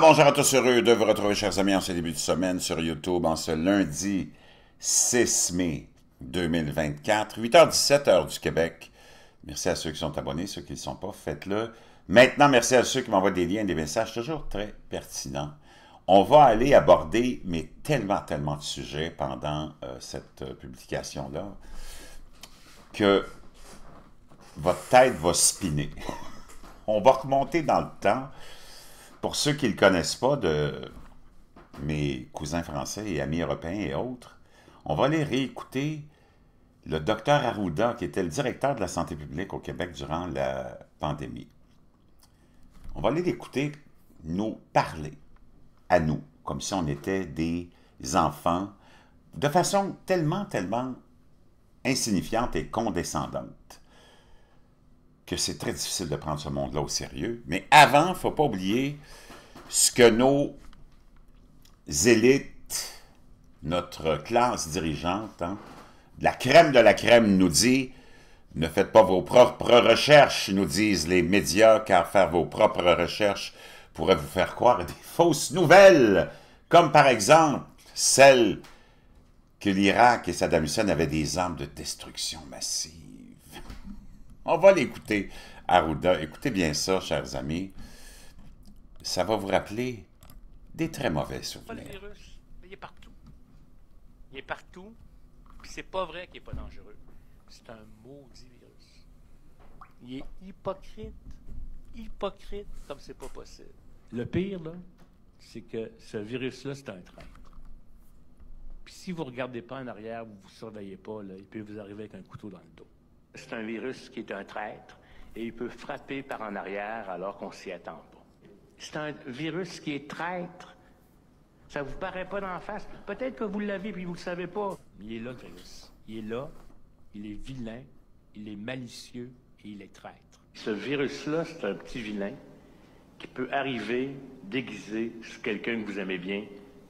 bonjour à tous, heureux de vous retrouver, chers amis, en ce début de semaine sur YouTube, en ce lundi 6 mai 2024, 8h17, heure du Québec. Merci à ceux qui sont abonnés, ceux qui ne le sont pas, faites-le. Maintenant, merci à ceux qui m'envoient des liens, et des messages, toujours très pertinents. On va aller aborder, mais tellement, tellement de sujets pendant euh, cette euh, publication-là, que votre tête va spinner. On va remonter dans le temps pour ceux qui ne le connaissent pas, de mes cousins français et amis européens et autres, on va aller réécouter le docteur Arruda, qui était le directeur de la santé publique au Québec durant la pandémie. On va aller l'écouter nous parler à nous, comme si on était des enfants, de façon tellement, tellement insignifiante et condescendante que c'est très difficile de prendre ce monde-là au sérieux. Mais avant, faut pas oublier ce que nos élites, notre classe dirigeante, hein, la crème de la crème nous dit, ne faites pas vos propres recherches, nous disent les médias, car faire vos propres recherches pourrait vous faire croire des fausses nouvelles, comme par exemple celle que l'Irak et Saddam Hussein avaient des armes de destruction massive. On va l'écouter, Arruda. Écoutez bien ça, chers amis ça va vous rappeler des très mauvais souvenirs. Le virus, il est partout. Il est partout, puis c'est pas vrai qu'il est pas dangereux. C'est un maudit virus. Il est hypocrite, hypocrite comme c'est pas possible. Le pire, là, c'est que ce virus-là, c'est un traître. Puis si vous regardez pas en arrière, vous vous surveillez pas, là, il peut vous arriver avec un couteau dans le dos. C'est un virus qui est un traître et il peut frapper par en arrière alors qu'on s'y attend c'est un virus qui est traître. Ça vous paraît pas d'en face. Peut-être que vous l'avez puis vous le savez pas. Il est là, le virus. Il est là. Il est vilain. Il est malicieux et il est traître. Ce virus-là, c'est un petit vilain qui peut arriver déguisé sur quelqu'un que vous aimez bien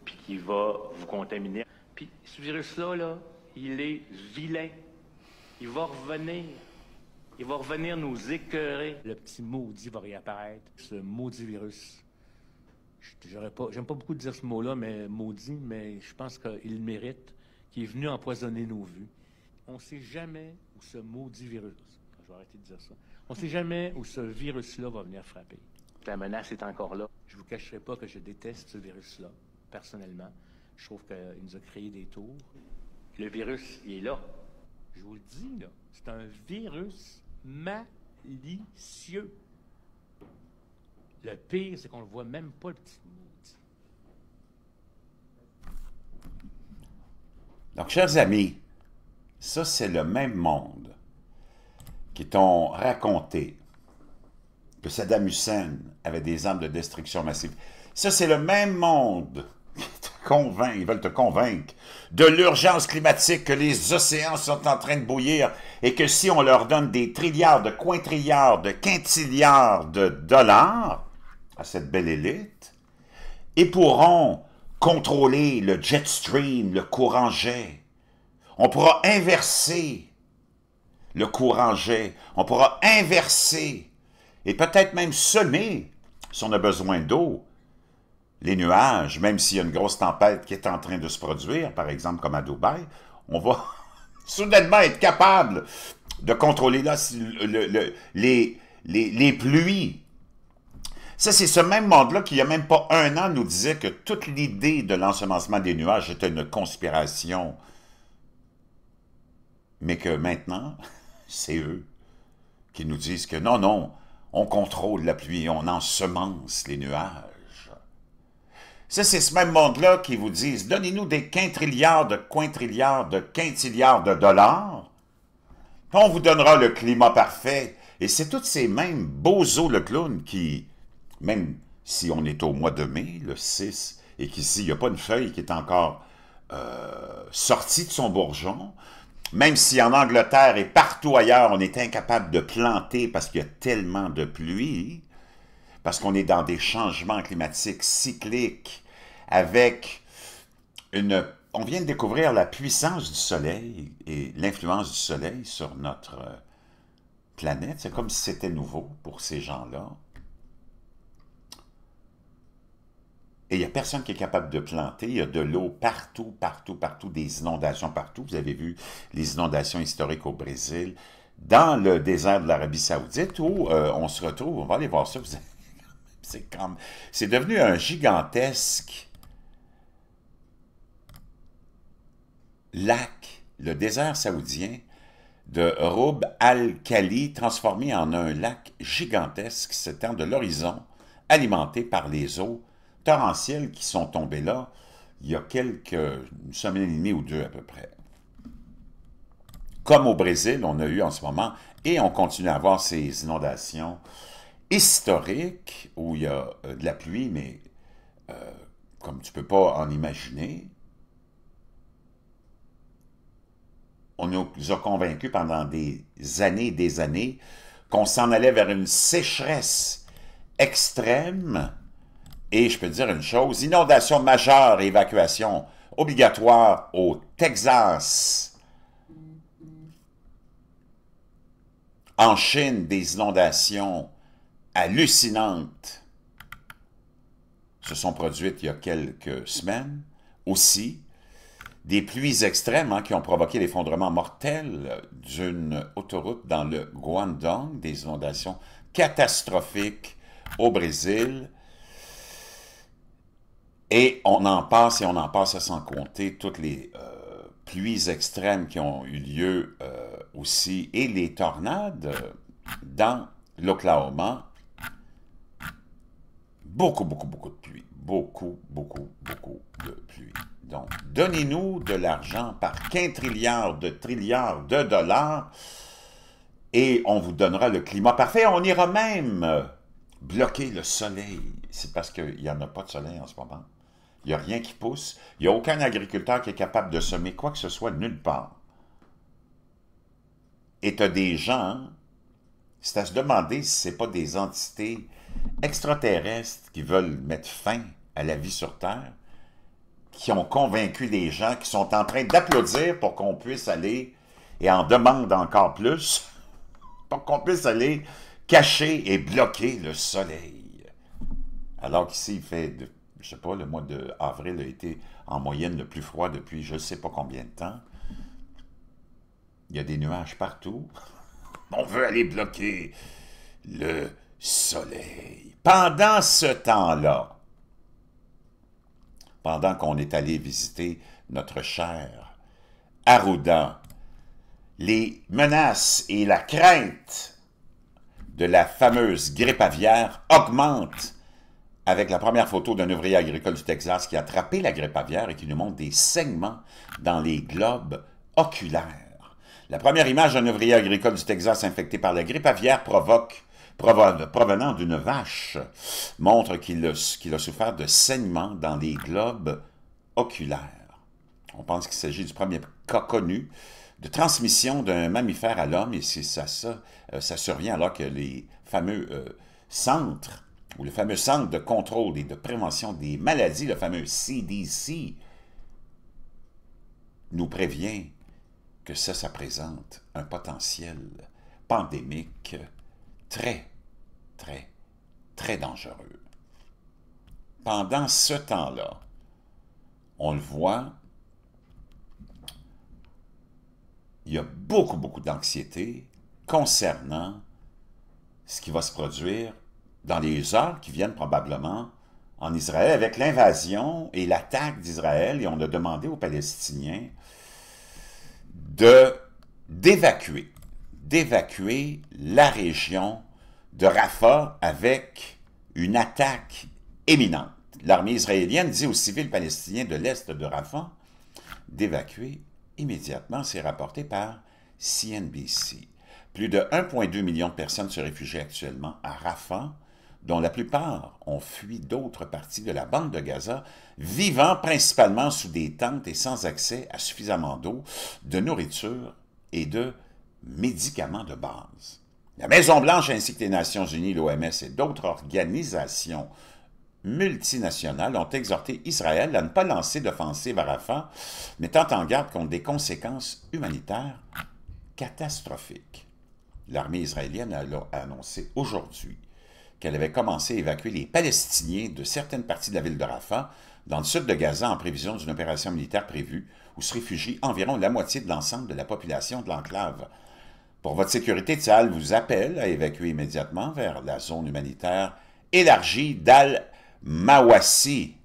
puis qui va vous contaminer. Puis ce virus-là, là, il est vilain. Il va revenir. Il va revenir nous écœurer. Le petit maudit va réapparaître, ce maudit virus. j'aime pas beaucoup dire ce mot-là, mais maudit, mais je pense qu'il mérite, qu'il est venu empoisonner nos vues. On sait jamais où ce maudit virus, je vais arrêter de dire ça, on sait jamais où ce virus-là va venir frapper. La menace est encore là. Je vous cacherai pas que je déteste ce virus-là, personnellement. Je trouve qu'il nous a créé des tours. Le virus, il est là. Je vous le dis, là, c'est un virus malicieux. Le pire, c'est qu'on ne voit même pas le petit Donc, chers amis, ça, c'est le même monde qui t'ont raconté que Saddam Hussein avait des armes de destruction massive. Ça, c'est le même monde convaincre, ils veulent te convaincre de l'urgence climatique, que les océans sont en train de bouillir et que si on leur donne des trilliards, de quintrilliards, de quintilliards de dollars à cette belle élite, ils pourront contrôler le jet stream, le courant jet. On pourra inverser le courant jet. On pourra inverser et peut-être même semer, si on a besoin d'eau, les nuages, même s'il y a une grosse tempête qui est en train de se produire, par exemple comme à Dubaï, on va soudainement être capable de contrôler les, les, les pluies ça, c'est ce même monde-là qui, il n'y a même pas un an, nous disait que toute l'idée de l'ensemencement des nuages était une conspiration. Mais que maintenant, c'est eux qui nous disent que non, non, on contrôle la pluie, on ensemence les nuages. Ça, c'est ce même monde-là qui vous disent donnez-nous des quintrilliards de quintrilliards de quintilliards de dollars, on vous donnera le climat parfait. Et c'est toutes ces mêmes bozos le clown qui, même si on est au mois de mai, le 6, et qu'ici, il n'y a pas une feuille qui est encore euh, sortie de son bourgeon, même si en Angleterre et partout ailleurs, on est incapable de planter parce qu'il y a tellement de pluie, parce qu'on est dans des changements climatiques cycliques avec une... On vient de découvrir la puissance du soleil et l'influence du soleil sur notre euh, planète. C'est comme si c'était nouveau pour ces gens-là. Et il n'y a personne qui est capable de planter. Il y a de l'eau partout, partout, partout, des inondations partout. Vous avez vu les inondations historiques au Brésil, dans le désert de l'Arabie saoudite, où euh, on se retrouve, on va aller voir ça, vous c'est c'est devenu un gigantesque lac, le désert saoudien de Roub al-Khali, transformé en un lac gigantesque s'étend de l'horizon, alimenté par les eaux torrentielles qui sont tombées là il y a quelques une semaine et demie ou deux à peu près. Comme au Brésil, on a eu en ce moment, et on continue à avoir ces inondations historique où il y a euh, de la pluie, mais euh, comme tu ne peux pas en imaginer, on nous a convaincus pendant des années et des années qu'on s'en allait vers une sécheresse extrême et je peux dire une chose, inondation majeure, évacuation obligatoire au Texas. En Chine, des inondations hallucinantes se sont produites il y a quelques semaines. Aussi, des pluies extrêmes hein, qui ont provoqué l'effondrement mortel d'une autoroute dans le Guangdong, des inondations catastrophiques au Brésil. Et on en passe et on en passe à sans compter toutes les euh, pluies extrêmes qui ont eu lieu euh, aussi et les tornades dans l'Oklahoma beaucoup, beaucoup, beaucoup de pluie. Beaucoup, beaucoup, beaucoup de pluie. Donc, donnez-nous de l'argent par trilliards de trilliards de dollars et on vous donnera le climat parfait. On ira même bloquer le soleil. C'est parce qu'il n'y en a pas de soleil en ce moment. Il n'y a rien qui pousse. Il n'y a aucun agriculteur qui est capable de semer quoi que ce soit nulle part. Et tu as des gens c'est à se demander si ce n'est pas des entités extraterrestres qui veulent mettre fin à la vie sur Terre, qui ont convaincu les gens, qui sont en train d'applaudir pour qu'on puisse aller, et en demande encore plus, pour qu'on puisse aller cacher et bloquer le soleil. Alors qu'ici, il fait, je je sais pas, le mois d'avril a été en moyenne le plus froid depuis je ne sais pas combien de temps. Il y a des nuages partout. On veut aller bloquer le soleil. Pendant ce temps-là, pendant qu'on est allé visiter notre cher Arruda, les menaces et la crainte de la fameuse grippe aviaire augmentent avec la première photo d'un ouvrier agricole du Texas qui a attrapé la grippe aviaire et qui nous montre des saignements dans les globes oculaires. La première image d'un ouvrier agricole du Texas infecté par la grippe aviaire provoque provenant d'une vache montre qu'il a, souffert de saignements dans les globes oculaires. On pense qu'il s'agit du premier cas connu de transmission d'un mammifère à l'homme, et ça, ça, euh, ça, survient alors que les fameux euh, centres, ou le fameux centre de contrôle et de prévention des maladies, le fameux CDC, nous prévient que ça, ça présente un potentiel pandémique très, très, très dangereux. Pendant ce temps-là, on le voit, il y a beaucoup, beaucoup d'anxiété concernant ce qui va se produire dans les heures qui viennent probablement en Israël avec l'invasion et l'attaque d'Israël. Et on a demandé aux Palestiniens de d'évacuer, d'évacuer la région de Rafah avec une attaque éminente. L'armée israélienne dit aux civils palestiniens de l'est de Rafah d'évacuer immédiatement, c'est rapporté par CNBC. Plus de 1,2 million de personnes se réfugient actuellement à Rafah, dont la plupart ont fui d'autres parties de la bande de Gaza, vivant principalement sous des tentes et sans accès à suffisamment d'eau, de nourriture et de médicaments de base. La Maison-Blanche ainsi que les Nations Unies, l'OMS et d'autres organisations multinationales ont exhorté Israël à ne pas lancer d'offensive à Rafah, mettant en garde contre des conséquences humanitaires catastrophiques. L'armée israélienne a annoncé aujourd'hui qu'elle avait commencé à évacuer les Palestiniens de certaines parties de la ville de Rafah, dans le sud de Gaza, en prévision d'une opération militaire prévue, où se réfugie environ la moitié de l'ensemble de la population de l'enclave. Pour votre sécurité, Tsahal vous appelle à évacuer immédiatement vers la zone humanitaire élargie d'Al-Mawassi.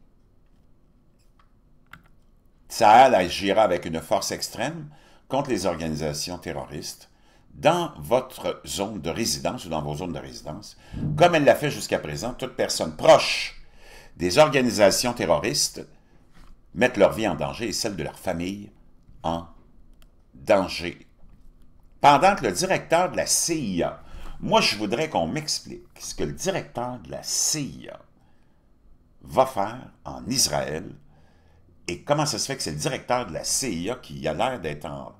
Tsaal agira avec une force extrême contre les organisations terroristes dans votre zone de résidence ou dans vos zones de résidence, comme elle l'a fait jusqu'à présent, toute personne proche des organisations terroristes mettent leur vie en danger et celle de leur famille en danger. Pendant que le directeur de la CIA, moi je voudrais qu'on m'explique ce que le directeur de la CIA va faire en Israël et comment ça se fait que c'est le directeur de la CIA qui a l'air d'être en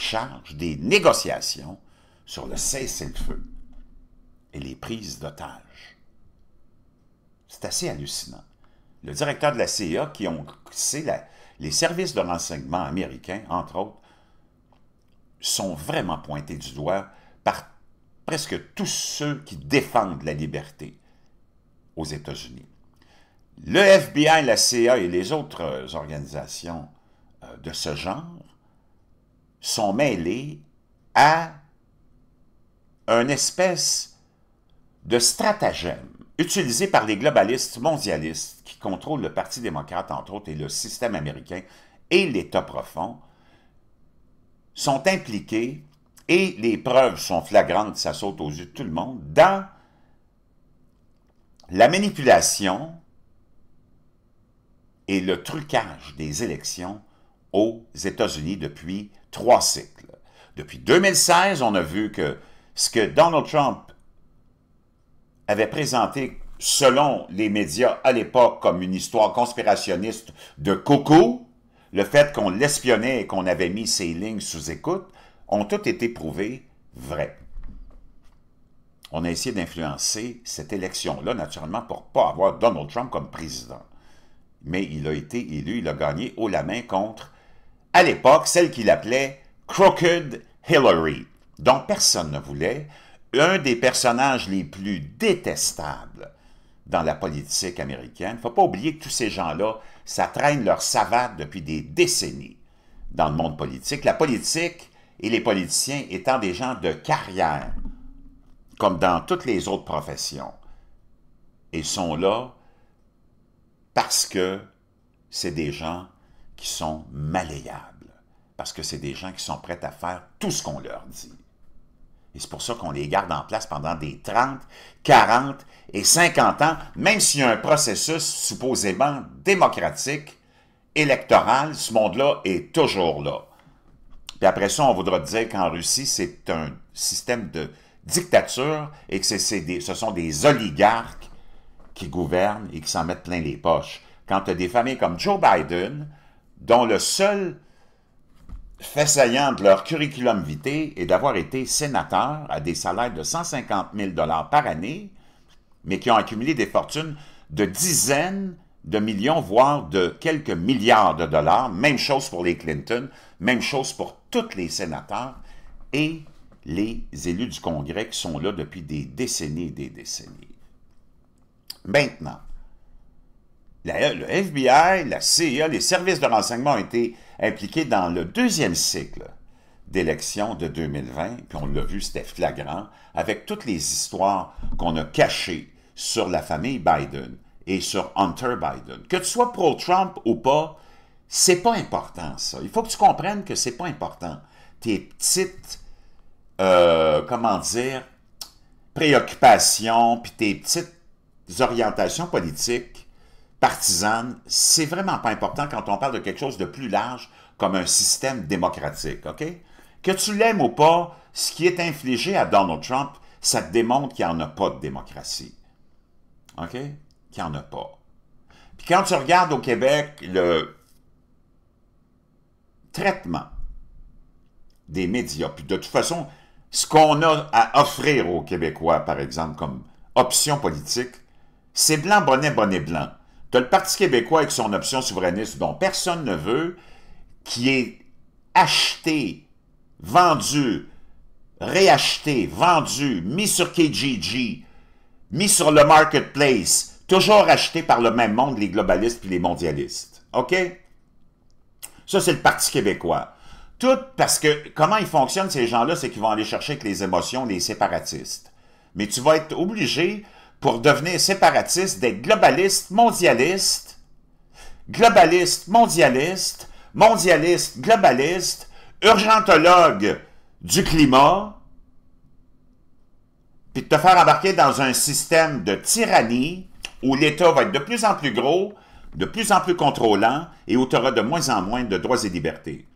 charge des négociations sur le cessez-le-feu et les prises d'otages. C'est assez hallucinant. Le directeur de la CIA, qui ont les services de renseignement américains, entre autres, sont vraiment pointés du doigt par presque tous ceux qui défendent la liberté aux États-Unis. Le FBI, la CIA et les autres euh, organisations euh, de ce genre sont mêlés à une espèce de stratagème utilisé par les globalistes mondialistes qui contrôlent le Parti démocrate, entre autres, et le système américain et l'État profond, sont impliqués, et les preuves sont flagrantes, ça saute aux yeux de tout le monde, dans la manipulation et le trucage des élections aux États-Unis depuis trois cycles. Depuis 2016, on a vu que ce que Donald Trump avait présenté selon les médias à l'époque comme une histoire conspirationniste de coco, le fait qu'on l'espionnait et qu'on avait mis ses lignes sous écoute, ont toutes été prouvées vraies. On a essayé d'influencer cette élection-là, naturellement, pour pas avoir Donald Trump comme président. Mais il a été élu, il a gagné haut la main contre à l'époque celle qu'il appelait Crooked Hillary, dont personne ne voulait, un des personnages les plus détestables dans la politique américaine. Il ne faut pas oublier que tous ces gens-là, ça traîne leur savate depuis des décennies dans le monde politique. La politique et les politiciens étant des gens de carrière, comme dans toutes les autres professions. Ils sont là parce que c'est des gens qui sont malayables parce que c'est des gens qui sont prêts à faire tout ce qu'on leur dit. Et c'est pour ça qu'on les garde en place pendant des 30, 40 et 50 ans, même s'il y a un processus supposément démocratique, électoral, ce monde-là est toujours là. Puis après ça, on voudra dire qu'en Russie, c'est un système de dictature et que ce sont des oligarques qui gouvernent et qui s'en mettent plein les poches. Quand tu as des familles comme Joe Biden, dont le seul fait de leur curriculum vitae et d'avoir été sénateurs à des salaires de 150 000 par année, mais qui ont accumulé des fortunes de dizaines de millions, voire de quelques milliards de dollars. Même chose pour les Clinton, même chose pour tous les sénateurs et les élus du Congrès qui sont là depuis des décennies et des décennies. Maintenant, le FBI, la CIA, les services de renseignement ont été impliqué dans le deuxième cycle d'élections de 2020, puis on l'a vu, c'était flagrant, avec toutes les histoires qu'on a cachées sur la famille Biden et sur Hunter Biden. Que tu sois pro-Trump ou pas, c'est pas important, ça. Il faut que tu comprennes que c'est pas important. Tes petites, euh, comment dire, préoccupations, puis tes petites orientations politiques partisane, c'est vraiment pas important quand on parle de quelque chose de plus large comme un système démocratique, OK? Que tu l'aimes ou pas, ce qui est infligé à Donald Trump, ça te démontre qu'il n'y en a pas de démocratie. OK? Qu'il n'y en a pas. Puis quand tu regardes au Québec le traitement des médias, puis de toute façon, ce qu'on a à offrir aux Québécois, par exemple, comme option politique, c'est blanc, bonnet, bonnet, blanc. Tu as le Parti québécois avec son option souverainiste dont personne ne veut, qui est acheté, vendu, réacheté, vendu, mis sur KGG, mis sur le marketplace, toujours acheté par le même monde, les globalistes puis les mondialistes. OK? Ça, c'est le Parti québécois. Tout parce que comment ils fonctionnent, ces gens-là, c'est qu'ils vont aller chercher avec les émotions, les séparatistes. Mais tu vas être obligé pour devenir séparatiste des globalistes mondialistes, globalistes mondialistes, mondialistes globalistes, urgentologues du climat, puis de te faire embarquer dans un système de tyrannie où l'État va être de plus en plus gros, de plus en plus contrôlant et où tu auras de moins en moins de droits et libertés.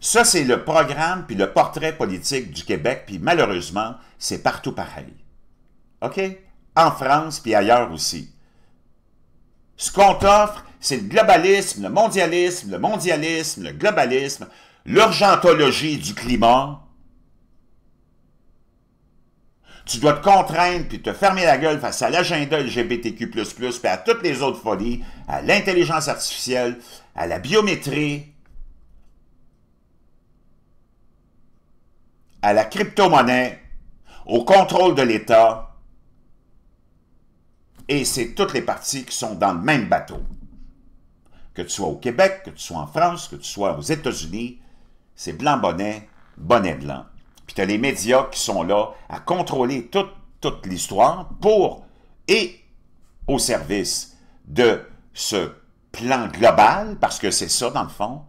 Ça, c'est le programme puis le portrait politique du Québec, puis malheureusement, c'est partout pareil. OK? en France puis ailleurs aussi. Ce qu'on t'offre, c'est le globalisme, le mondialisme, le mondialisme, le globalisme, l'urgentologie du climat. Tu dois te contraindre puis te fermer la gueule face à l'agenda LGBTQ++ puis à toutes les autres folies, à l'intelligence artificielle, à la biométrie, à la crypto-monnaie, au contrôle de l'État, et c'est toutes les parties qui sont dans le même bateau. Que tu sois au Québec, que tu sois en France, que tu sois aux États-Unis, c'est blanc-bonnet, bonnet blanc. Puis tu as les médias qui sont là à contrôler toute, l'histoire pour et au service de ce plan global, parce que c'est ça dans le fond,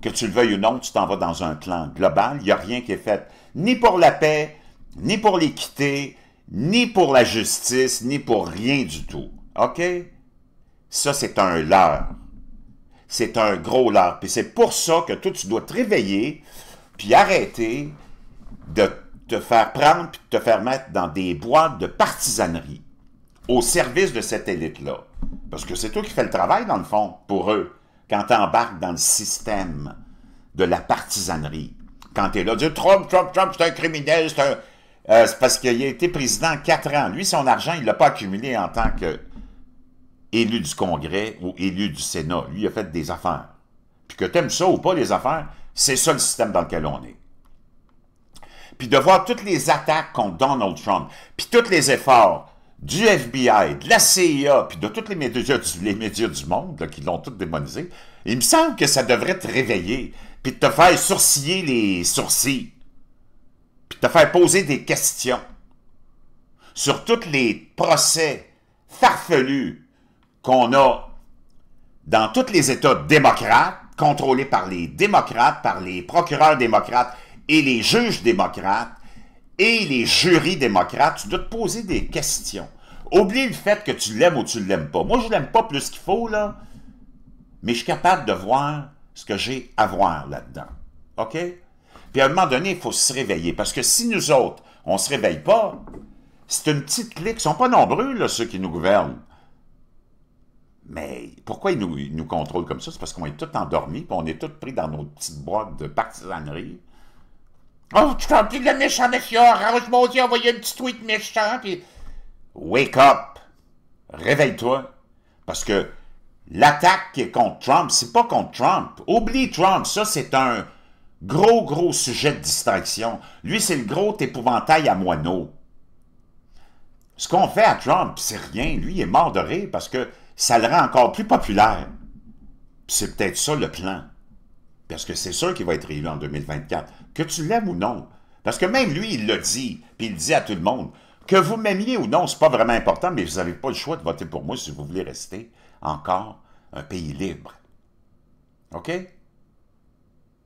que tu le veuilles ou non, tu t'en vas dans un plan global, il n'y a rien qui est fait ni pour la paix, ni pour l'équité, ni pour la justice, ni pour rien du tout. OK? Ça, c'est un leurre. C'est un gros leurre. Puis c'est pour ça que toi, tu dois te réveiller, puis arrêter de te faire prendre, puis te faire mettre dans des boîtes de partisanerie au service de cette élite-là. Parce que c'est toi qui fais le travail, dans le fond, pour eux, quand tu embarques dans le système de la partisanerie. Quand tu es là, dis Trump, Trump, Trump, c'est un criminel, c'est un, euh, c'est parce qu'il a été président quatre ans. Lui, son argent, il ne l'a pas accumulé en tant qu'élu du Congrès ou élu du Sénat. Lui, il a fait des affaires. Puis que aimes ça ou pas, les affaires, c'est ça le système dans lequel on est. Puis de voir toutes les attaques contre Donald Trump, puis tous les efforts du FBI, de la CIA, puis de tous les médias du, monde qui l'ont tout démonisé, il me semble que ça devrait te réveiller, puis te faire sourciller les sourcils puis te faire poser des questions sur tous les procès farfelus qu'on a dans tous les États démocrates, contrôlés par les démocrates, par les procureurs démocrates et les juges démocrates et les jurys démocrates, tu dois te poser des questions. Oublie le fait que tu l'aimes ou tu ne l'aimes pas. Moi, je ne l'aime pas plus qu'il faut, là, mais je suis capable de voir ce que j'ai à voir là-dedans. OK? Puis à un moment donné, il faut se réveiller. Parce que si nous autres, on ne se réveille pas, c'est une petite clique. Ils ne sont pas nombreux, ceux qui nous gouvernent. Mais pourquoi ils nous, nous contrôlent comme ça? C'est parce qu'on est tous endormis, puis on est tous pris dans nos petites boîtes de partisanerie. Oh, tu t'en plus de méchant, monsieur arrange moi aussi, envoyé un petit tweet méchant, Wake up! Réveille-toi! Parce que l'attaque qui est contre Trump, c'est pas contre Trump. Oublie Trump, ça c'est un Gros, gros sujet de distraction. Lui, c'est le gros épouvantail à moineaux. Ce qu'on fait à Trump, c'est rien. Lui, il est mort de rire parce que ça le rend encore plus populaire. C'est peut-être ça le plan. Parce que c'est sûr qu'il va être élu en 2024. Que tu l'aimes ou non. Parce que même lui, il le dit, puis il dit à tout le monde. Que vous m'aimiez ou non, c'est pas vraiment important, mais vous n'avez pas le choix de voter pour moi si vous voulez rester encore un pays libre. OK?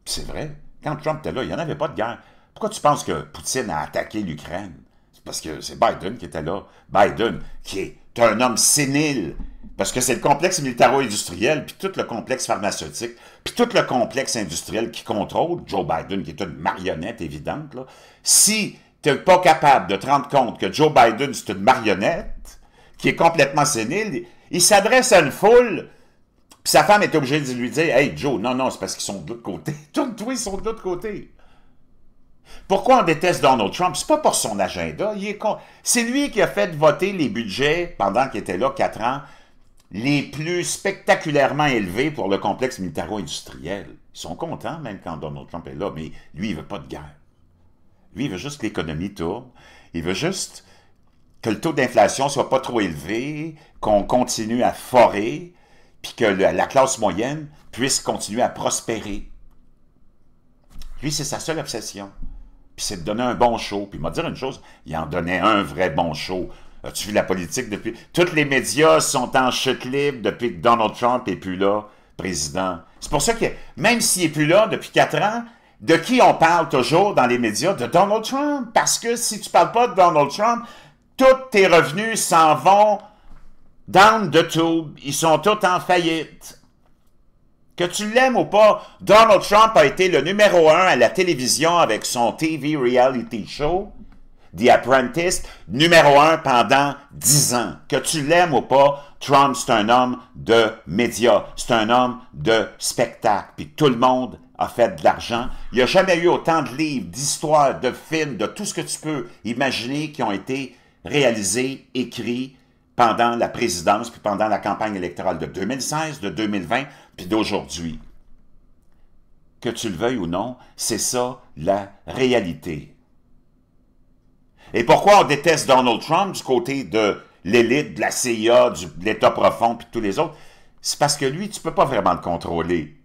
c'est vrai, quand Trump était là, il n'y en avait pas de guerre. Pourquoi tu penses que Poutine a attaqué l'Ukraine? C'est parce que c'est Biden qui était là. Biden, qui est un homme sénile. Parce que c'est le complexe militaro-industriel, puis tout le complexe pharmaceutique, puis tout le complexe industriel qui contrôle Joe Biden, qui est une marionnette évidente. Là. Si tu n'es pas capable de te rendre compte que Joe Biden, c'est une marionnette, qui est complètement sénile, il s'adresse à une foule puis sa femme est obligée de lui dire Hey Joe, non, non, c'est parce qu'ils sont de l'autre côté. Tourne-toi, ils sont de l'autre côté. Pourquoi on déteste Donald Trump? C'est pas pour son agenda. Il est C'est lui qui a fait voter les budgets, pendant qu'il était là quatre ans, les plus spectaculairement élevés pour le complexe militaro-industriel. Ils sont contents, même quand Donald Trump est là, mais lui, il veut pas de guerre. Lui, il veut juste que l'économie tourne. Il veut juste que le taux d'inflation soit pas trop élevé, qu'on continue à forer, puis que la classe moyenne puisse continuer à prospérer. Lui, c'est sa seule obsession. Puis c'est de donner un bon show. Puis il m'a dit une chose, il en donnait un vrai bon show. As-tu vu la politique depuis... Tous les médias sont en chute libre depuis que Donald Trump n'est plus là, président. C'est pour ça que, même s'il n'est plus là depuis quatre ans, de qui on parle toujours dans les médias? De Donald Trump. Parce que si tu parles pas de Donald Trump, tous tes revenus s'en vont Down the tube, ils sont tous en faillite. Que tu l'aimes ou pas, Donald Trump a été le numéro un à la télévision avec son TV reality show, The Apprentice, numéro un pendant dix ans. Que tu l'aimes ou pas, Trump, c'est un homme de médias, c'est un homme de spectacle. Puis tout le monde a fait de l'argent. Il n'y a jamais eu autant de livres, d'histoires, de films, de tout ce que tu peux imaginer qui ont été réalisés, écrits, pendant la présidence, puis pendant la campagne électorale de 2016, de 2020, puis d'aujourd'hui. Que tu le veuilles ou non, c'est ça la réalité. Et pourquoi on déteste Donald Trump du côté de l'élite, de la CIA, de l'État profond, puis tous les autres? C'est parce que lui, tu ne peux pas vraiment le contrôler.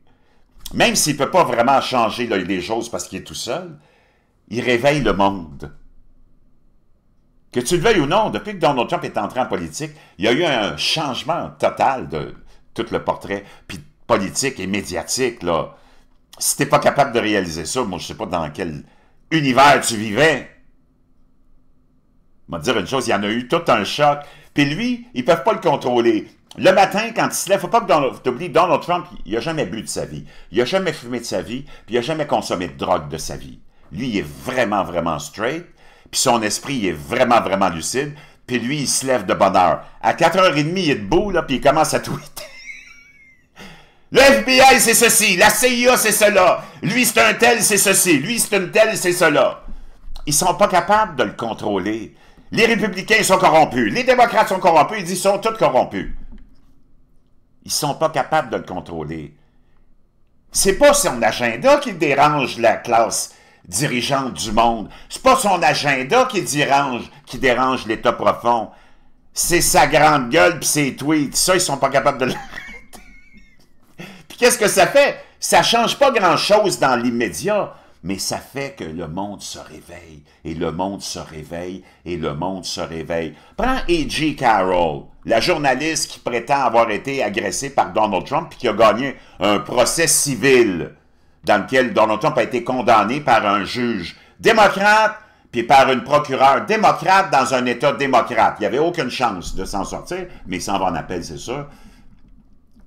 Même s'il ne peut pas vraiment changer les choses parce qu'il est tout seul, il réveille le monde. Que tu le veuilles ou non, depuis que Donald Trump est entré en politique, il y a eu un changement total de tout le portrait puis politique et médiatique. Là. Si n'es pas capable de réaliser ça, moi je sais pas dans quel univers tu vivais. vais va dire une chose, il y en a eu tout un choc. Puis lui, ils peuvent pas le contrôler. Le matin, quand il se lève, faut pas que Donald, Donald Trump, il a jamais bu de sa vie. Il a jamais fumé de sa vie, puis il a jamais consommé de drogue de sa vie. Lui, il est vraiment, vraiment straight. Puis son esprit, est vraiment, vraiment lucide. Puis lui, il se lève de bonne heure. À 4h30, il est debout, là, puis il commence à tweeter. Le FBI, c'est ceci. La CIA, c'est cela. Lui, c'est un tel, c'est ceci. Lui, c'est un tel, c'est cela. Ils sont pas capables de le contrôler. Les républicains sont corrompus. Les démocrates sont corrompus. Ils y sont tous corrompus. Ils sont pas capables de le contrôler. C'est pas son agenda qui dérange la classe dirigeante du monde. C'est pas son agenda qui dérange, qui dérange l'État profond. C'est sa grande gueule et ses tweets. Ça, ils sont pas capables de l'arrêter. puis qu'est-ce que ça fait? Ça change pas grand-chose dans l'immédiat, mais ça fait que le monde se réveille, et le monde se réveille, et le monde se réveille. Prends A.G. Carroll, la journaliste qui prétend avoir été agressée par Donald Trump et qui a gagné un procès civil dans lequel Donald Trump a été condamné par un juge démocrate puis par une procureure démocrate dans un État démocrate. Il n'y avait aucune chance de s'en sortir, mais il s'en va en appel, c'est sûr.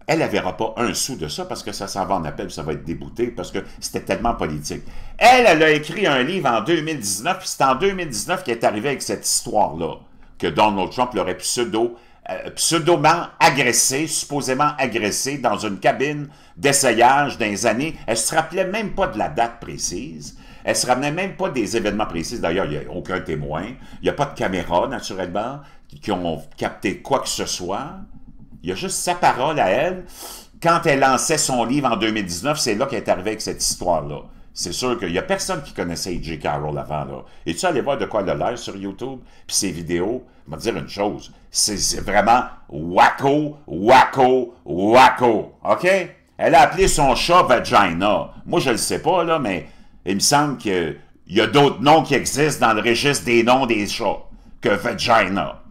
Elle ne verra pas un sou de ça parce que ça s'en va en appel, ça va être débouté parce que c'était tellement politique. Elle, elle a écrit un livre en 2019, puis c'est en 2019 qu'elle est arrivée avec cette histoire-là, que Donald Trump l'aurait pseudo euh, pseudoment agressée, supposément agressé dans une cabine d'essayage dans les années. Elle se rappelait même pas de la date précise. Elle se rappelait même pas des événements précis. D'ailleurs, il n'y a aucun témoin. Il n'y a pas de caméra, naturellement, qui ont capté quoi que ce soit. Il y a juste sa parole à elle. Quand elle lançait son livre en 2019, c'est là qu'elle est arrivée avec cette histoire-là. C'est sûr qu'il n'y a personne qui connaissait AJ Carroll avant. Et tu allé voir de quoi elle a l'air sur YouTube, puis ses vidéos, je vais dire une chose, c'est vraiment wacko, wacko, wacko, OK? Elle a appelé son chat Vagina. Moi, je ne le sais pas, là, mais il me semble qu'il y a d'autres noms qui existent dans le registre des noms des chats que Vagina.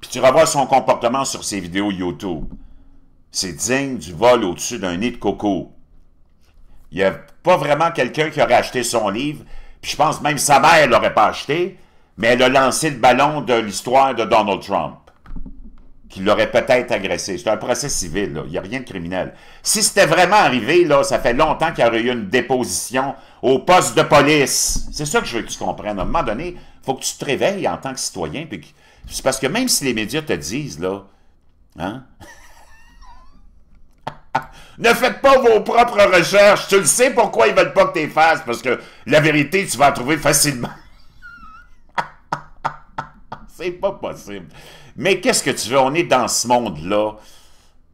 Puis tu revois son comportement sur ses vidéos YouTube. C'est digne du vol au-dessus d'un nid de coco. Il n'y a pas vraiment quelqu'un qui aurait acheté son livre. Puis je pense même sa mère l'aurait pas acheté, mais elle a lancé le ballon de l'histoire de Donald Trump, qui l'aurait peut-être agressé. C'est un procès civil, il n'y a rien de criminel. Si c'était vraiment arrivé, là, ça fait longtemps qu'il y aurait eu une déposition au poste de police. C'est ça que je veux que tu comprennes. À un moment donné, il faut que tu te réveilles en tant que citoyen. Puis C'est parce que même si les médias te disent, là, hein, ne faites pas vos propres recherches. Tu le sais pourquoi ils veulent pas que tu les fasses, parce que la vérité, tu vas la trouver facilement. c'est pas possible. Mais qu'est-ce que tu veux? On est dans ce monde-là,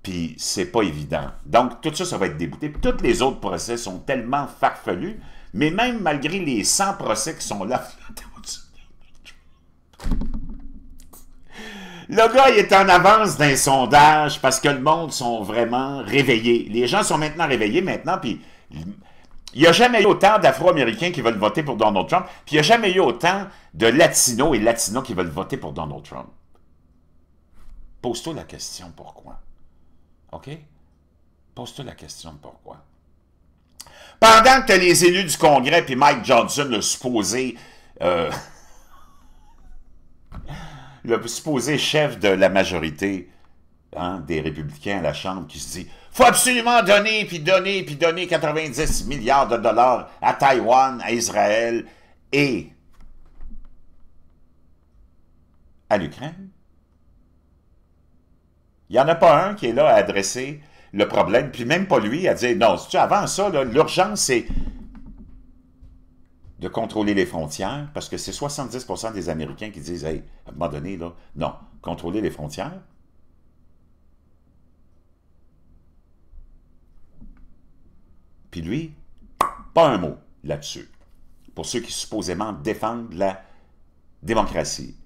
puis c'est pas évident. Donc, tout ça, ça va être débouté. Toutes tous les autres procès sont tellement farfelus, mais même malgré les 100 procès qui sont là, Le gars, est en avance d'un sondage parce que le monde sont vraiment réveillés. Les gens sont maintenant réveillés maintenant, puis il n'y a jamais eu autant d'Afro-Américains qui veulent voter pour Donald Trump, puis il n'y a jamais eu autant de Latinos et Latinos qui veulent voter pour Donald Trump. Pose-toi la question pourquoi. OK? Pose-toi la question pourquoi. Pendant que les élus du Congrès, puis Mike Johnson, le supposé... Euh, le supposé chef de la majorité hein, des républicains à la Chambre qui se dit « Faut absolument donner, puis donner, puis donner 90 milliards de dollars à Taïwan, à Israël et à l'Ukraine. » Il n'y en a pas un qui est là à adresser le problème, puis même pas lui à dire « Non, si tu avances ça, l'urgence c'est de contrôler les frontières, parce que c'est 70 des Américains qui disent, hey, à un moment donné, là, non, contrôler les frontières. Puis lui, pas un mot là-dessus, pour ceux qui supposément défendent la démocratie.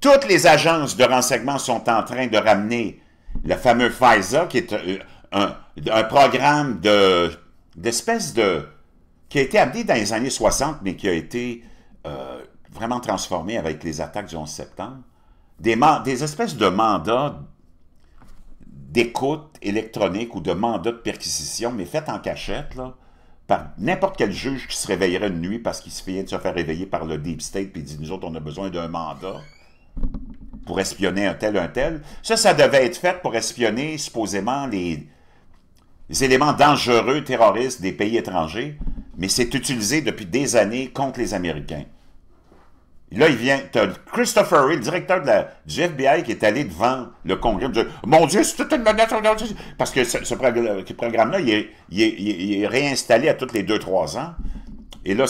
Toutes les agences de renseignement sont en train de ramener le fameux FISA, qui est euh, un, un programme d'espèce de, qui a été amené dans les années 60, mais qui a été euh, vraiment transformé avec les attaques du 11 septembre, des, espèces de mandats d'écoute électronique ou de mandats de perquisition, mais faits en cachette, par n'importe quel juge qui se réveillerait une nuit parce qu'il se fait de se faire réveiller par le Deep State puis dit Nous autres, on a besoin d'un mandat pour espionner un tel, un tel. Ça, ça devait être fait pour espionner supposément les, éléments dangereux terroristes des pays étrangers, mais c'est utilisé depuis des années contre les Américains. là, il vient, tu Christopher le directeur de la, du FBI, qui est allé devant le Congrès, dit, Mon Dieu, c'est toute une menace, parce que ce, programme-là, il est, réinstallé à toutes les 2-3 ans, et là,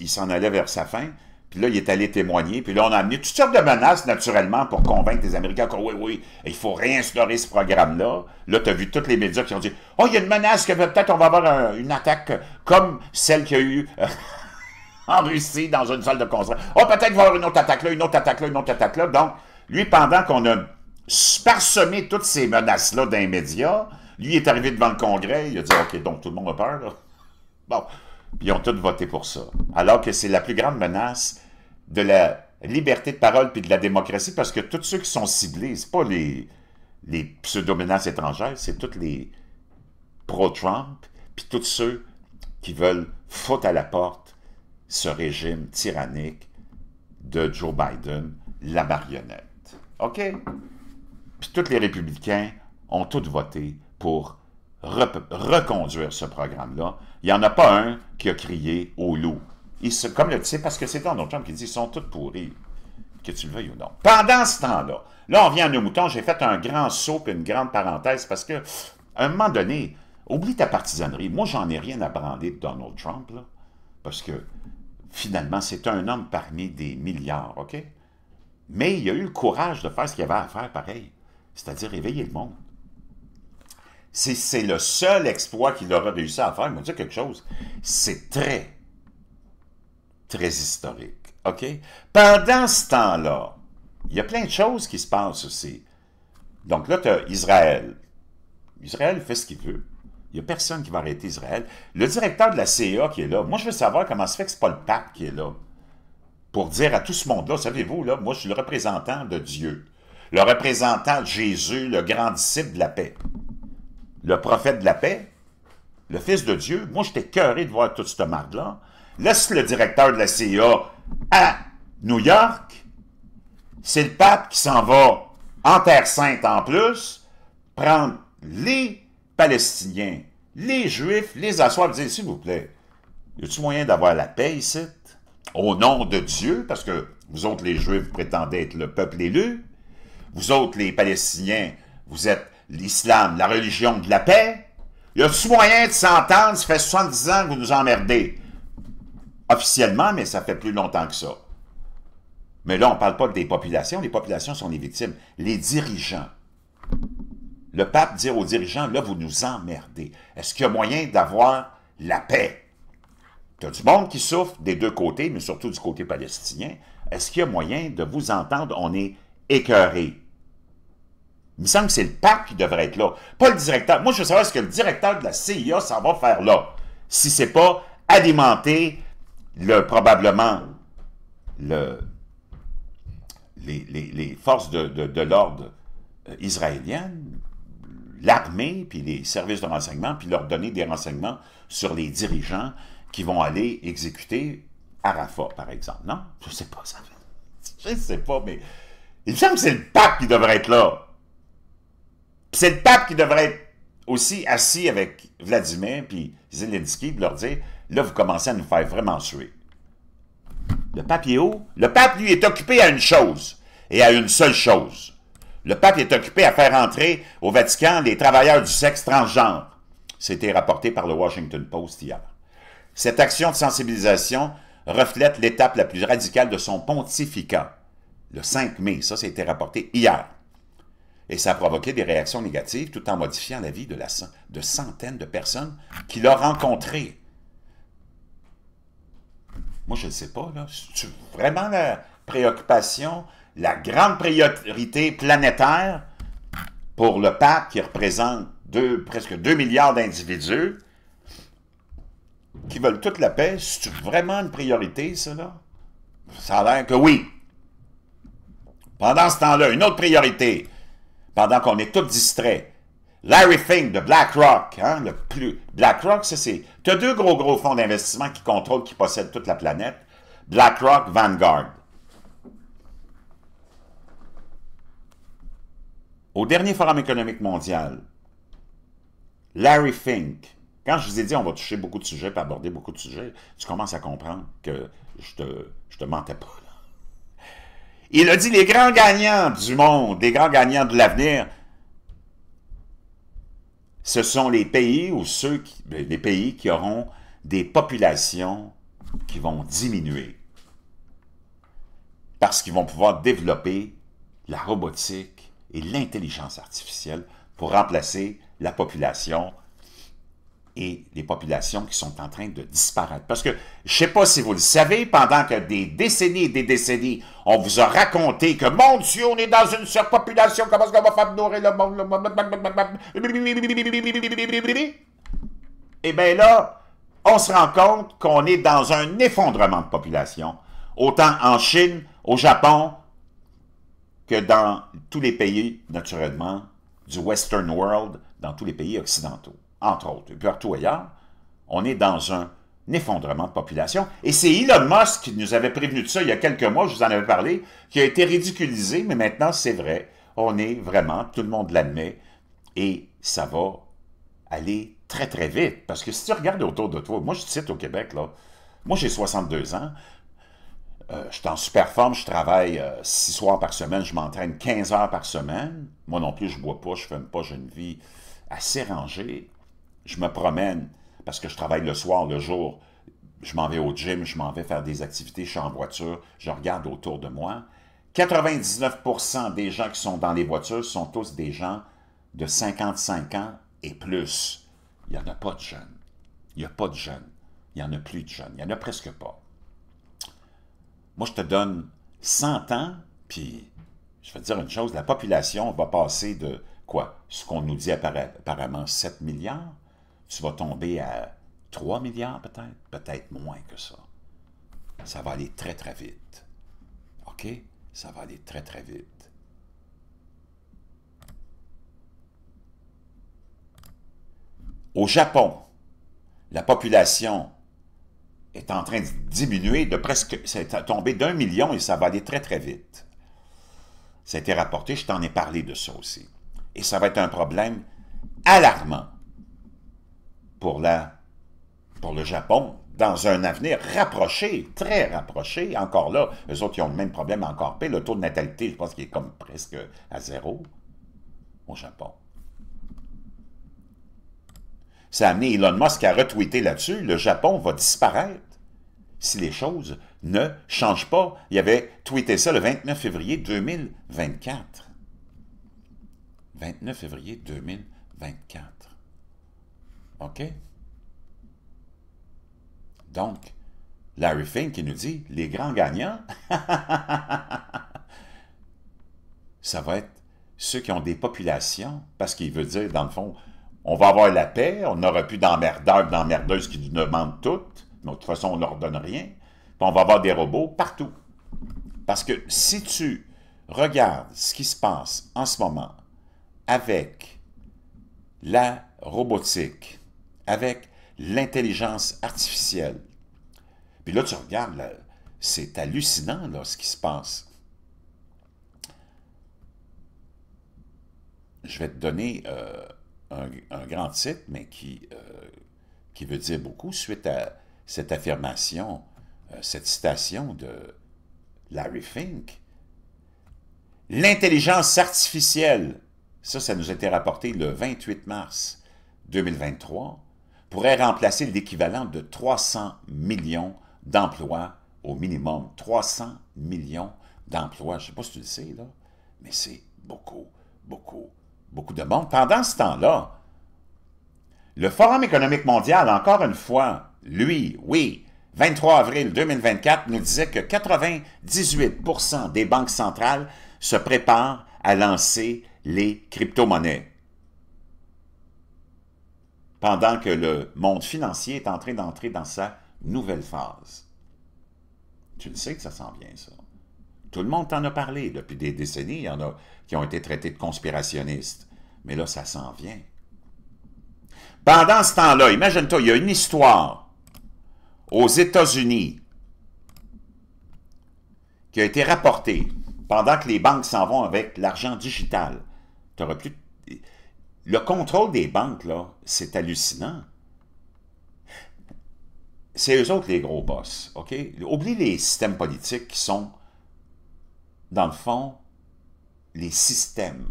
il s'en allait vers sa fin, puis là, il est allé témoigner. Puis là, on a amené toutes sortes de menaces, naturellement, pour convaincre les Américains que oui, oui, il faut réinstaurer ce programme-là. Là, tu as vu toutes les médias qui ont dit Oh, il y a une menace que peut-être on va avoir une attaque comme celle qu'il y a eu euh, en Russie dans une salle de concert. Oh, peut-être qu'il va y avoir une autre attaque là, une autre attaque là, une autre attaque là. Donc, lui, pendant qu'on a parsemé toutes ces menaces-là d'un les lui est arrivé devant le Congrès. Il a dit Ok, donc tout le monde a peur, là. Bon puis ils ont tous voté pour ça. Alors que c'est la plus grande menace de la liberté de parole puis de la démocratie, parce que tous ceux qui sont ciblés, c'est pas les, les pseudo-menaces étrangères, c'est tous les pro-Trump, puis tous ceux qui veulent foutre à la porte ce régime tyrannique de Joe Biden, la marionnette. OK? Puis tous les républicains ont tous voté pour reconduire ce programme-là, il n'y en a pas un qui a crié au loup. Il se, comme le sais parce que c'est Donald Trump qui dit, ils sont tous pourris, que tu le veuilles ou non. Pendant ce temps-là, là, on vient à nos moutons, j'ai fait un grand saut et une grande parenthèse parce que, un moment donné, oublie ta partisanerie. Moi, j'en ai rien à brander de Donald Trump, parce que, finalement, c'est un homme parmi des milliards, OK? Mais il a eu le courage de faire ce qu'il avait à faire pareil, c'est-à-dire réveiller le monde. C'est le seul exploit qu'il aurait réussi à faire. Il m'a dit quelque chose. C'est très, très historique. OK? Pendant ce temps-là, il y a plein de choses qui se passent aussi. Donc là, tu as Israël. Israël fait ce qu'il veut. Il n'y a personne qui va arrêter Israël. Le directeur de la CIA qui est là, moi, je veux savoir comment se fait que ce pas le pape qui est là. Pour dire à tout ce monde-là, savez-vous, là, moi, je suis le représentant de Dieu. Le représentant de Jésus, le grand disciple de la paix le prophète de la paix, le fils de Dieu. Moi, j'étais cœuré de voir toute cette marque là Laisse le directeur de la CIA à New York. C'est le pape qui s'en va en Terre Sainte en plus, prendre les Palestiniens, les Juifs, les asseoir et dire, s'il vous plaît, y a-t-il moyen d'avoir la paix ici? Au nom de Dieu, parce que vous autres, les Juifs, vous prétendez être le peuple élu. Vous autres, les Palestiniens, vous êtes l'islam, la religion de la paix, il y a moyen de s'entendre, ça fait 70 ans que vous nous emmerdez. Officiellement, mais ça fait plus longtemps que ça. Mais là, on ne parle pas des populations, les populations sont les victimes. Les dirigeants. Le pape dit aux dirigeants, là, vous nous emmerdez. Est-ce qu'il y a moyen d'avoir la paix? y a du monde qui souffre des deux côtés, mais surtout du côté palestinien. Est-ce qu'il y a moyen de vous entendre? On est écœuré. Il me semble que c'est le pape qui devrait être là, pas le directeur. Moi, je veux savoir ce que le directeur de la CIA ça va faire là, si c'est pas alimenter probablement les, forces de, l'ordre euh, israélienne, l'armée, puis les services de renseignement, puis leur donner des renseignements sur les dirigeants qui vont aller exécuter Arafat, par exemple. Non? Je ne sais pas, ça. Je ne sais pas, mais il me semble que c'est le pape qui devrait être là c'est le pape qui devrait être aussi assis avec Vladimir puis Zelensky pour leur dire là, vous commencez à nous faire vraiment suer. Le pape est où? Le pape, lui, est occupé à une chose et à une seule chose. Le pape est occupé à faire entrer au Vatican des travailleurs du sexe transgenre. C'était rapporté par le Washington Post hier. Cette action de sensibilisation reflète l'étape la plus radicale de son pontificat, le 5 mai. Ça, c'était rapporté hier. Et ça a provoqué des réactions négatives tout en modifiant la vie de, la, de centaines de personnes qui a rencontré. Moi, je ne sais pas, là. C'est vraiment la préoccupation, la grande priorité planétaire pour le pape qui représente presque 2 milliards d'individus qui veulent toute la paix. C'est vraiment une priorité, cela? Ça a l'air que oui. Pendant ce temps-là, une autre priorité, pendant qu'on est tous distrait, Larry Fink de BlackRock, hein, le plus... BlackRock, ça c'est... Tu as deux gros, gros fonds d'investissement qui contrôlent, qui possèdent toute la planète. BlackRock, Vanguard. Au dernier Forum économique mondial, Larry Fink, quand je vous ai dit on va toucher beaucoup de sujets et aborder beaucoup de sujets, tu commences à comprendre que je te, je te mentais pas. Il a dit les grands gagnants du monde, les grands gagnants de l'avenir, ce sont les pays ou ceux qui, ben, les pays qui auront des populations qui vont diminuer parce qu'ils vont pouvoir développer la robotique et l'intelligence artificielle pour remplacer la population et les populations qui sont en train de disparaître. Parce que, je ne sais pas si vous le savez, pendant que des décennies et des décennies, on vous a raconté que, mon Dieu, on est dans une surpopulation, comment est-ce qu'on va faire nourrir le monde? Eh bien là, on se rend compte qu'on est dans un effondrement de population, autant en Chine, au Japon, que dans tous les pays, naturellement, du Western World, dans tous les pays occidentaux entre autres, et partout ailleurs, on est dans un effondrement de population. Et c'est Elon Musk qui nous avait prévenu de ça il y a quelques mois, je vous en avais parlé, qui a été ridiculisé, mais maintenant c'est vrai. On est vraiment, tout le monde l'admet, et ça va aller très très vite. Parce que si tu regardes autour de toi, moi je cite au Québec, là, moi j'ai 62 ans, euh, je suis en super forme, je travaille euh, six soirs par semaine, je m'entraîne 15 heures par semaine. Moi non plus, je bois pas, je fume pas, j'ai une vie assez rangée je me promène parce que je travaille le soir, le jour. Je m'en vais au gym, je m'en vais faire des activités, je suis en voiture, je regarde autour de moi. 99% des gens qui sont dans les voitures sont tous des gens de 55 ans et plus. Il n'y en a pas de jeunes. Il n'y a pas de jeunes. Il n'y en a plus de jeunes. Il n'y en a presque pas. Moi, je te donne 100 ans, puis je vais te dire une chose, la population va passer de quoi? Ce qu'on nous dit apparemment 7 milliards tu vas tomber à 3 milliards peut-être, peut-être moins que ça. Ça va aller très, très vite. OK? Ça va aller très, très vite. Au Japon, la population est en train de diminuer de presque, c'est tombé d'un million et ça va aller très, très vite. Ça a été rapporté, je t'en ai parlé de ça aussi. Et ça va être un problème alarmant pour, le Japon dans un avenir rapproché, très rapproché, encore là. Eux autres, ont le même problème encore Le taux de natalité, je pense qu'il est comme presque à zéro au Japon. Ça a amené Elon Musk à retweeter là-dessus. Le Japon va disparaître si les choses ne changent pas. Il avait tweeté ça le 29 février 2024. 29 février 2024. OK? Donc, Larry Fink qui nous dit les grands gagnants, ça va être ceux qui ont des populations, parce qu'il veut dire, dans le fond, on va avoir la paix, on n'aura plus d'emmerdeurs, d'emmerdeuses qui nous demandent toutes, mais de toute façon, on ne leur donne rien, on va avoir des robots partout. Parce que si tu regardes ce qui se passe en ce moment avec la robotique, avec l'intelligence artificielle. Puis là, tu regardes, c'est hallucinant ce qui se passe. Je vais te donner euh, un, grand titre, mais qui, euh, qui veut dire beaucoup suite à cette affirmation, euh, cette citation de Larry Fink. L'intelligence artificielle, ça, ça nous a été rapporté le 28 mars 2023 pourrait remplacer l'équivalent de 300 millions d'emplois au minimum. 300 millions d'emplois. Je ne sais pas si tu le sais, là, mais c'est beaucoup, beaucoup, beaucoup de monde. Pendant ce temps-là, le Forum économique mondial, encore une fois, lui, oui, 23 avril 2024, nous disait que 98 des banques centrales se préparent à lancer les crypto-monnaies pendant que le monde financier est en train d'entrer dans sa nouvelle phase. Tu le sais que ça s'en vient, ça. Tout le monde t'en a parlé. Depuis des décennies, il y en a qui ont été traités de conspirationnistes. Mais là, ça s'en vient. Pendant ce temps-là, imagine-toi, il y a une histoire aux États-Unis qui a été rapportée pendant que les banques s'en vont avec l'argent digital. Tu n'auras plus de le contrôle des banques, là, c'est hallucinant. C'est eux autres les gros boss, OK? Oublie les systèmes politiques qui sont, dans le fond, les systèmes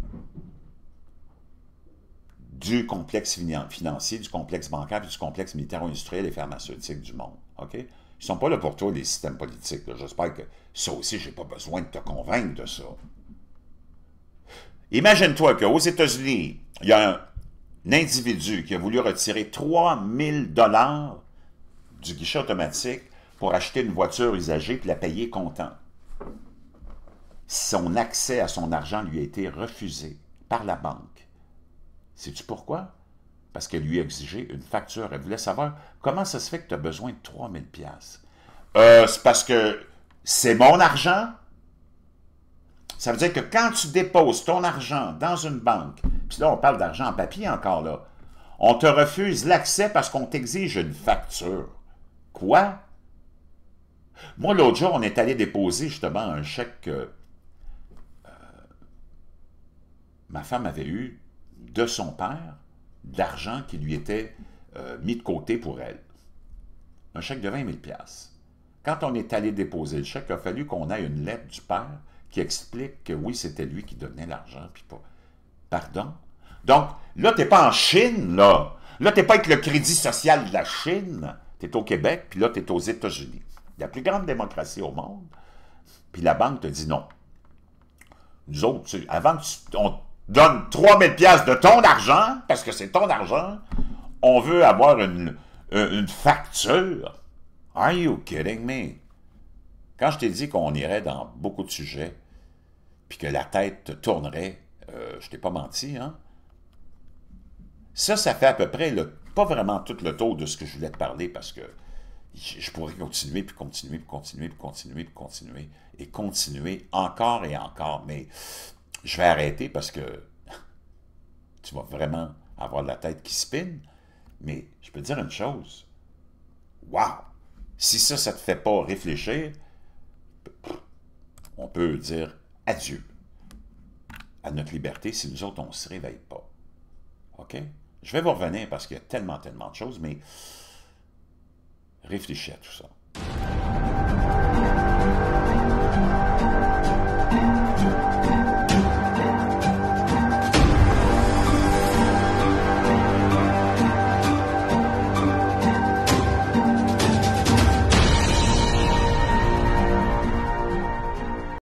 du complexe financier, du complexe bancaire, du complexe militaire industriel et pharmaceutique du monde. OK? Ils ne sont pas là pour toi, les systèmes politiques. J'espère que ça aussi, je n'ai pas besoin de te convaincre de ça. Imagine-toi qu'aux États-Unis, il y a un, individu qui a voulu retirer 3 dollars du guichet automatique pour acheter une voiture usagée et la payer comptant. Son accès à son argent lui a été refusé par la banque. Sais-tu pourquoi? Parce qu'elle lui a exigé une facture. Elle voulait savoir comment ça se fait que tu as besoin de 3 000 $.« Euh, c'est parce que c'est mon argent, ça veut dire que quand tu déposes ton argent dans une banque, puis là, on parle d'argent en papier encore là, on te refuse l'accès parce qu'on t'exige une facture. Quoi? Moi, l'autre jour, on est allé déposer justement un chèque euh, ma femme avait eu de son père, l'argent qui lui était euh, mis de côté pour elle. Un chèque de 20 000 Quand on est allé déposer le chèque, il a fallu qu'on ait une lettre du père qui explique que oui, c'était lui qui donnait l'argent, puis pas. Pardon? Donc, là, t'es pas en Chine, là. Là, t'es pas avec le crédit social de la Chine. T'es au Québec, puis là, t'es aux États-Unis. La plus grande démocratie au monde. Puis la banque te dit non. Nous autres, avant on te donne 3000 pièces de ton argent, parce que c'est ton argent, on veut avoir une, une facture. Are you kidding me? Quand je t'ai dit qu'on irait dans beaucoup de sujets, puis que la tête te tournerait, euh, je t'ai pas menti, hein? Ça, ça fait à peu près le, pas vraiment tout le tour de ce que je voulais te parler parce que je pourrais continuer, puis continuer, puis continuer, puis continuer, puis continuer, et continuer encore et encore. Mais je vais arrêter parce que tu vas vraiment avoir la tête qui spinne. Mais je peux dire une chose. Wow! Si ça, ça ne te fait pas réfléchir, on peut dire adieu à notre liberté si nous autres, on ne se réveille pas. OK? Je vais vous revenir parce qu'il y a tellement, tellement de choses, mais réfléchis à tout ça.